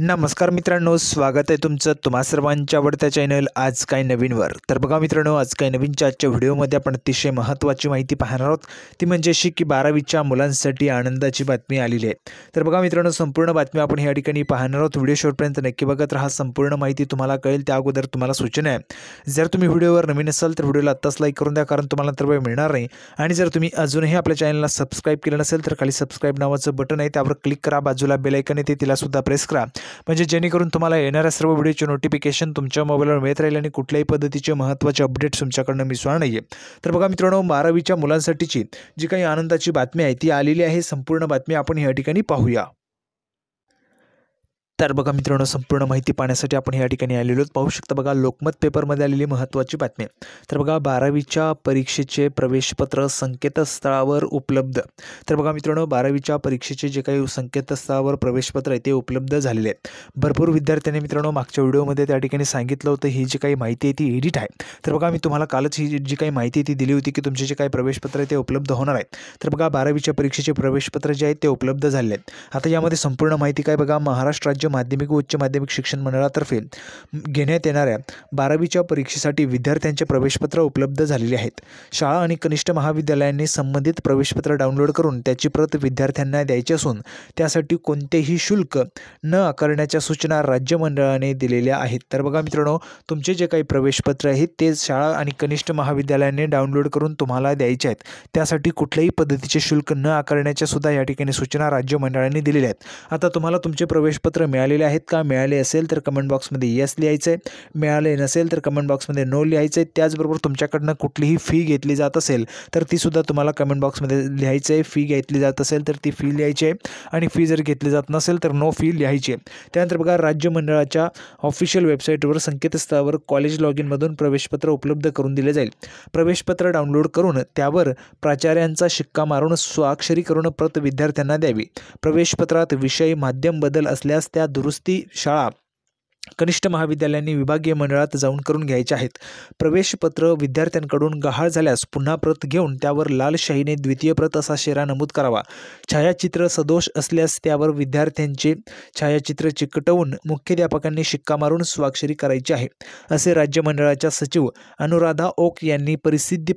नमस्कार मित्रांनो स्वागत आहे तुमचं तुम्हा सर्वांच्या आवडत्या चॅनल आज काय नवीनवर तर बघा मित्रांनो आज काय नवीनच्या आजच्या व्हिडिओमध्ये आपण अतिशय महत्त्वाची माहिती पाहणार आहोत ती म्हणजे अशी की बारावीच्या मुलांसाठी आनंदाची बातमी आलेली आहे तर बघा मित्रांनो संपूर्ण बातमी आपण या ठिकाणी पाहणार आहोत व्हिडिओ शेवटपर्यंत नक्की बघत राहा संपूर्ण माहिती तुम्हाला कळेल त्या अगोदर तुम्हाला सूचना आहे जर तुम्ही व्हिडिओवर नवीन असाल तर व्हिडिओला आत्ताच लाईक करून द्या कारण तुम्हाला तर वेळ मिळणार नाही आणि जर तुम्ही अजूनही आपल्या चॅनलला सबस्क्राईब केलं नसेल तर खाली सबस्क्राईब नावाचं बटन आहे त्यावर क्लिक करा बाजूला बेलायकन येते तिलासुद्धा प्रेस करा म्हणजे जेणेकरून तुम्हाला येणाऱ्या सर्व व्हिडिओचे नोटिफिकेशन तुमच्या मोबाईलवर मिळत राहील आणि कुठल्याही पद्धतीचे महत्त्वाचे अपडेट्स तुमच्याकडनं मिसळणार नाही आहे तर बघा मित्रांनो बारावीच्या मुलांसाठीची जी काही आनंदाची बातमी आहे ती आलेली आहे संपूर्ण बातमी आपण या ठिकाणी पाहूया तर बघा मित्रांनो संपूर्ण माहिती पाहण्यासाठी आपण या ठिकाणी आलेलो पाहू शकता बघा लोकमत पेपरमध्ये आलेली महत्त्वाची बातमी तर बघा बारावीच्या परीक्षेचे प्रवेशपत्र संकेतस्थळावर उपलब्ध तर बघा मित्रांनो बारावीच्या परीक्षेचे जे काही संकेतस्थळावर प्रवेशपत्र आहे ते उपलब्ध झालेले आहे भरपूर विद्यार्थ्यांनी मित्रांनो मागच्या व्हिडिओमध्ये त्या ठिकाणी सांगितलं होतं ही जी काही माहिती आहे ती एडिट आहे तर बघा मी तुम्हाला कालच ही जी काही माहिती ती दिली होती की तुमचे जे काही प्रवेशपत्र आहे ते उपलब्ध होणार आहेत तर बघा बारावीच्या परीक्षेचे प्रवेशपत्र जे आहेत ते उपलब्ध झाले आहेत आता यामध्ये संपूर्ण माहिती काय बघा महाराष्ट्र राज्य माध्यमिक व उच्च माध्यमिक शिक्षण मंडळातर्फे घेण्यात येणाऱ्या बारावीच्या परीक्षेसाठी विद्यार्थ्यांचे प्रवेशपत्र उपलब्ध झालेले आहेत शाळा आणि कनिष्ठ महाविद्यालयांनी संबंधित प्रवेशपत्र डाउनलोड करून त्याची प्रत विद्यार्थ्यांना द्यायची असून त्यासाठी कोणतेही शुल्क न आकारण्याच्या सूचना राज्य मंडळाने दिलेल्या आहेत तर बघा मित्रांनो तुमचे जे काही प्रवेशपत्र आहेत ते शाळा आणि कनिष्ठ महाविद्यालयाने डाउनलोड करून तुम्हाला द्यायचे आहेत त्यासाठी कुठल्याही पद्धतीचे शुल्क न आकारण्याच्या सुद्धा या ठिकाणी सूचना राज्य मंडळाने दिलेल्या आहेत आता तुम्हाला तुमचे प्रवेशपत्र मिळालेले आहेत का मिळाले असेल तर कमेंट बॉक्समध्ये येस लिहायचं आहे मिळाले नसेल तर कमेंट बॉक्समध्ये नो लिहायचं आहे त्याचबरोबर तुमच्याकडनं कुठलीही फी घेतली जात असेल तर तीसुद्धा तुम्हाला कमेंट बॉक्समध्ये लिहायचं आहे फी घेतली जात असेल तर ती फी लिहायची आहे आणि फी जर घेतली जात नसेल तर नो फी लिहायची आहे त्यानंतर बघा राज्य मंडळाच्या ऑफिशियल वेबसाईटवर संकेतस्थळावर कॉलेज लॉग इनमधून प्रवेशपत्र उपलब्ध करून दिले जाईल प्रवेशपत्र डाउनलोड करून त्यावर प्राचार्यांचा शिक्का मारून स्वाक्षरी करून प्रत विद्यार्थ्यांना द्यावी प्रवेशपत्रात विषय माध्यम बदल असल्यास त्या दुरुस्ती शाळा कनिष्ठ महाविद्यालयांनी विभागीय मंडळात जाऊन करून घ्यायचे आहेत प्रवेशपत्र विद्यार्थ्यांकडून गहाळ झाल्यास पुन्हा प्रत घेऊन त्यावर लाल शाहीने द्वितीय प्रत असा शेरा नमूद करावा छायाचित्र सदोष असल्यास त्यावर विद्यार्थ्यांचे छायाचित्र चिकटवून मुख्याध्यापकांनी शिक्का मारून स्वाक्षरी करायची आहे असे राज्य मंडळाच्या सचिव अनुराधा ओक यांनी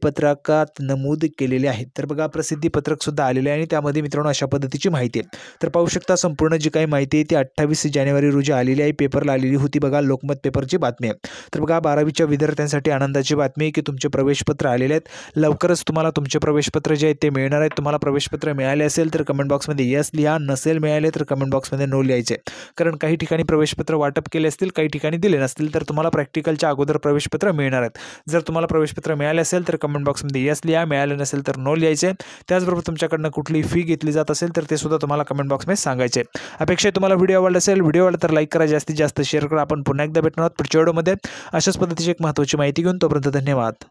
पत्रकात नमूद केलेले आहे तर बघा प्रसिद्धीपत्रकसुद्धा आलेले आहे आणि त्यामध्ये मित्रांनो अशा पद्धतीची माहिती आहे तर पाहू शकता संपूर्ण जी काही माहिती आहे ती अठ्ठावीस जानेवारी रोजी आलेली आहे पेपरला आलेली होती बघा लोकमत पेपरची बातमी आहे तर बघा बारावीच्या विद्यार्थ्यांसाठी आनंदाची बातमी आहे की तुमचे प्रवेशपत्र आलेले आहेत लवकरच तुम्हाला तुमचे प्रवेशपत्र जे आहेत ते मिळणार आहेत तुम्हाला प्रवेशपत्र मिळाले असेल तर कमेंट बॉक्समध्ये यस लिहा नसेल मिळाले तर कमेंट बॉक्समध्ये नो लिहायचे कारण काही ठिकाणी प्रवेशपत्र वाटप केले असतील काही ठिकाणी दिले नसतील तर तुम्हाला प्रॅक्टिकलच्या अगोदर प्रवेशपत्र मिळणार आहेत जर तुम्हाला प्रवेशपत्र मिळाले असेल तर कमेंट बॉक्समध्ये यस लिहा मिळाले नसेल तर नो लिहायचे त्याचबरोबर तुमच्याकडनं कुठली फी घेतली जात असेल तर ते सुद्धा तुम्हाला कमेंट बॉक्समध्ये सांगायचे अपेक्षा तुम्हाला व्हिडिओ आवडला असेल व्हिडिओ आवडला तर लाईक करा जास्तीत जास्त शेअर आपण पुन्हा एकदा भेटणार आहोत पुढच्या व्हिडिओमध्ये अशाच पद्धतीची एक महत्त्वाची माहिती घेऊन तोपर्यंत धन्यवाद